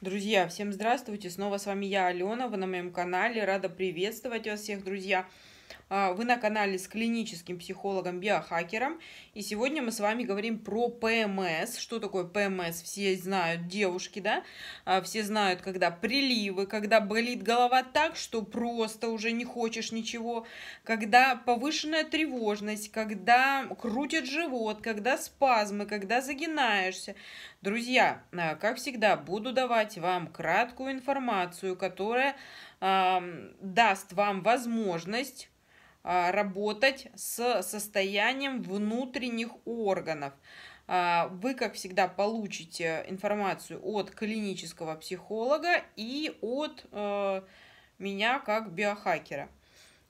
Друзья, всем здравствуйте! Снова с вами я, Алена, вы на моем канале. Рада приветствовать вас всех, друзья! А, вы на канале с клиническим психологом-биохакером. И сегодня мы с вами говорим про ПМС. Что такое ПМС? Все знают девушки, да? А, все знают, когда приливы, когда болит голова так, что просто уже не хочешь ничего, когда повышенная тревожность, когда крутит живот, когда спазмы, когда загинаешься. Друзья, а, как всегда, буду давать вам краткую информацию, которая э, даст вам возможность а, работать с состоянием внутренних органов. А, вы, как всегда, получите информацию от клинического психолога и от э, меня как биохакера.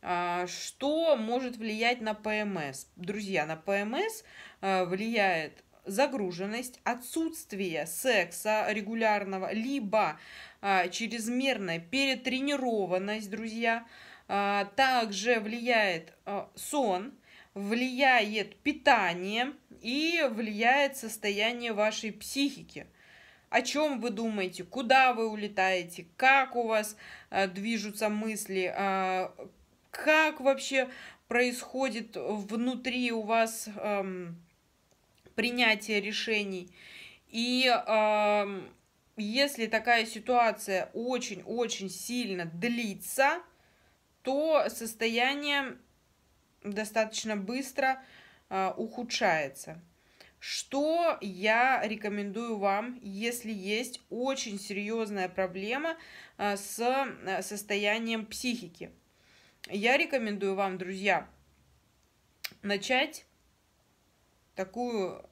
А, что может влиять на ПМС? Друзья, на ПМС э, влияет загруженность, отсутствие секса регулярного, либо а, чрезмерная перетренированность, друзья. А, также влияет а, сон, влияет питание и влияет состояние вашей психики. О чем вы думаете, куда вы улетаете, как у вас э, движутся мысли, э, как вообще происходит внутри у вас эм, принятия решений. И э, если такая ситуация очень-очень сильно длится, то состояние достаточно быстро э, ухудшается. Что я рекомендую вам, если есть очень серьезная проблема а, с а, состоянием психики? Я рекомендую вам, друзья, начать такую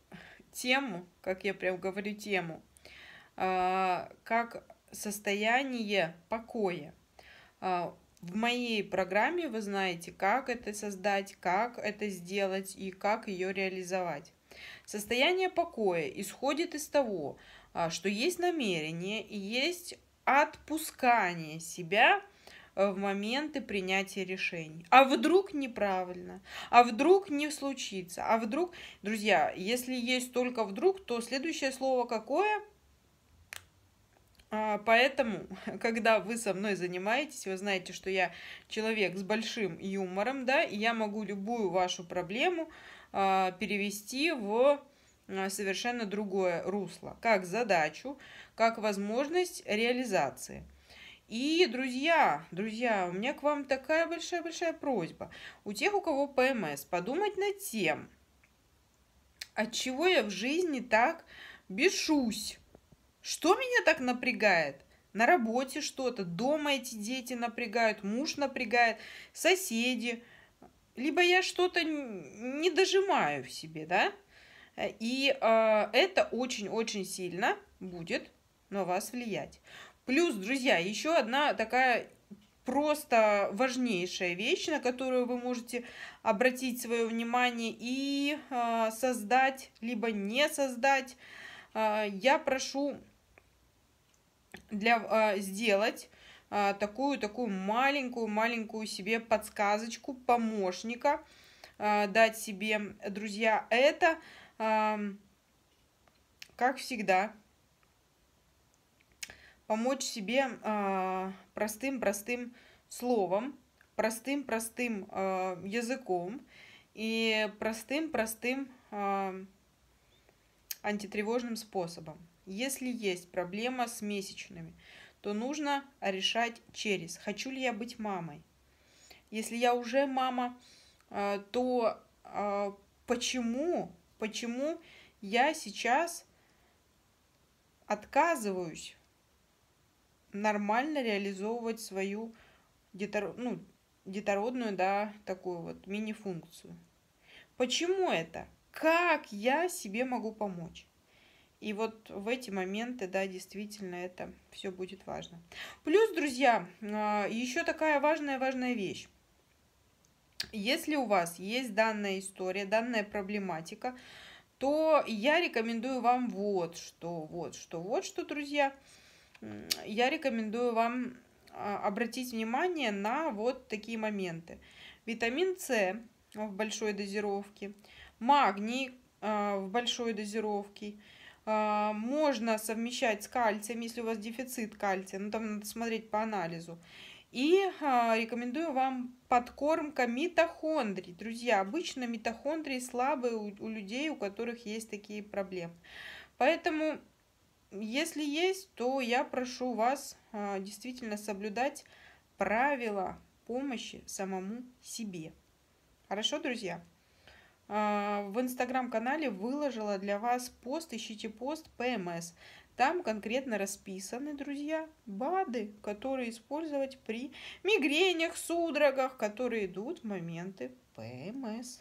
тему, как я прям говорю тему, а, как состояние покоя. А, в моей программе вы знаете, как это создать, как это сделать и как ее реализовать. Состояние покоя исходит из того, а, что есть намерение и есть отпускание себя – Э, в моменты принятия решений. А вдруг неправильно? А вдруг не случится? А вдруг... Друзья, если есть только вдруг, то следующее слово какое? А, поэтому, когда вы со мной занимаетесь, вы знаете, что я человек с большим юмором, да, и я могу любую вашу проблему а, перевести в а, совершенно другое русло, как задачу, как возможность реализации – и, друзья, друзья, у меня к вам такая большая-большая просьба. У тех, у кого ПМС, подумать над тем, от чего я в жизни так бешусь. Что меня так напрягает? На работе что-то, дома эти дети напрягают, муж напрягает, соседи. Либо я что-то не дожимаю в себе, да? И э, это очень-очень сильно будет на вас влиять. Плюс, друзья, еще одна такая просто важнейшая вещь, на которую вы можете обратить свое внимание и а, создать, либо не создать. А, я прошу для, а, сделать такую такую маленькую маленькую себе подсказочку помощника дать себе друзья это как всегда помочь себе простым-простым а, словом, простым-простым а, языком и простым-простым а, антитревожным способом. Если есть проблема с месячными, то нужно решать через «хочу ли я быть мамой?». Если я уже мама, то почему, почему я сейчас отказываюсь нормально реализовывать свою детор... ну, детородную, да, такую вот мини-функцию. Почему это? Как я себе могу помочь? И вот в эти моменты, да, действительно, это все будет важно. Плюс, друзья, а, еще такая важная-важная вещь. Если у вас есть данная история, данная проблематика, то я рекомендую вам вот что, вот что, вот что, друзья. Друзья я рекомендую вам а, обратить внимание на вот такие моменты. Витамин С в большой дозировке, магний а, в большой дозировке. А, можно совмещать с кальцием, если у вас дефицит кальция, но ну, там надо смотреть по анализу. И рекомендую вам подкормка митохондрий. Друзья, обычно митохондрии слабые у людей, у которых есть такие проблемы. Поэтому если есть, то я прошу вас а, действительно соблюдать правила помощи самому себе. Хорошо, друзья? А, в инстаграм-канале выложила для вас пост, ищите пост ПМС. Там конкретно расписаны, друзья, БАДы, которые использовать при мигренях, судорогах, которые идут в моменты ПМС.